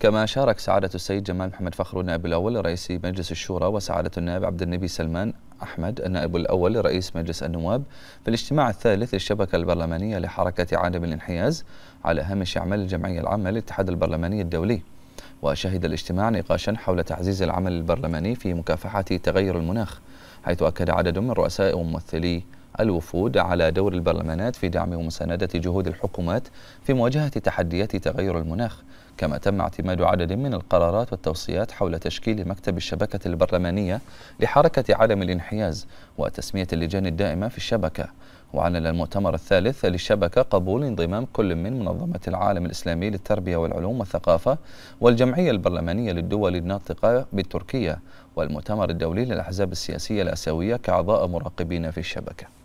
كما شارك سعادة السيد جمال محمد فخر النائب الأول رئيس مجلس الشورى وسعادة النائب عبد النبي سلمان أحمد النائب الأول رئيس مجلس النواب في الاجتماع الثالث للشبكة البرلمانية لحركة عدم الانحياز على هامش أعمال الجمعية العامة للاتحاد البرلماني الدولي وشهد الاجتماع نقاشا حول تعزيز العمل البرلماني في مكافحة تغير المناخ حيث أكد عدد من رؤساء وممثلي الوفود على دور البرلمانات في دعم ومساندة جهود الحكومات في مواجهة تحديات تغير المناخ كما تم اعتماد عدد من القرارات والتوصيات حول تشكيل مكتب الشبكة البرلمانية لحركة عدم الانحياز وتسمية اللجان الدائمة في الشبكة وعلن المؤتمر الثالث للشبكة قبول انضمام كل من منظمة العالم الإسلامي للتربية والعلوم والثقافة والجمعية البرلمانية للدول الناطقة بالتركية والمؤتمر الدولي للأحزاب السياسية الآسيوية كأعضاء مراقبين في الشبكة